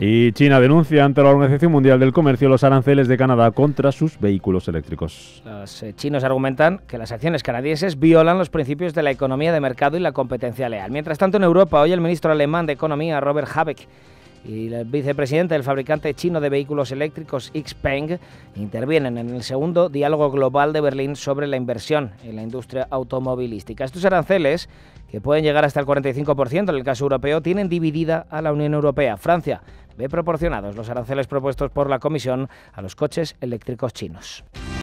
Y China denuncia ante la Organización Mundial del Comercio los aranceles de Canadá contra sus vehículos eléctricos. Los eh, chinos argumentan que las acciones canadienses violan los principios de la economía de mercado y la competencia leal. Mientras tanto, en Europa, hoy el ministro alemán de Economía, Robert Habeck, y el vicepresidente del fabricante chino de vehículos eléctricos XPeng intervienen en el segundo diálogo global de Berlín sobre la inversión en la industria automovilística. Estos aranceles, que pueden llegar hasta el 45% en el caso europeo, tienen dividida a la Unión Europea. Francia ve proporcionados los aranceles propuestos por la Comisión a los coches eléctricos chinos.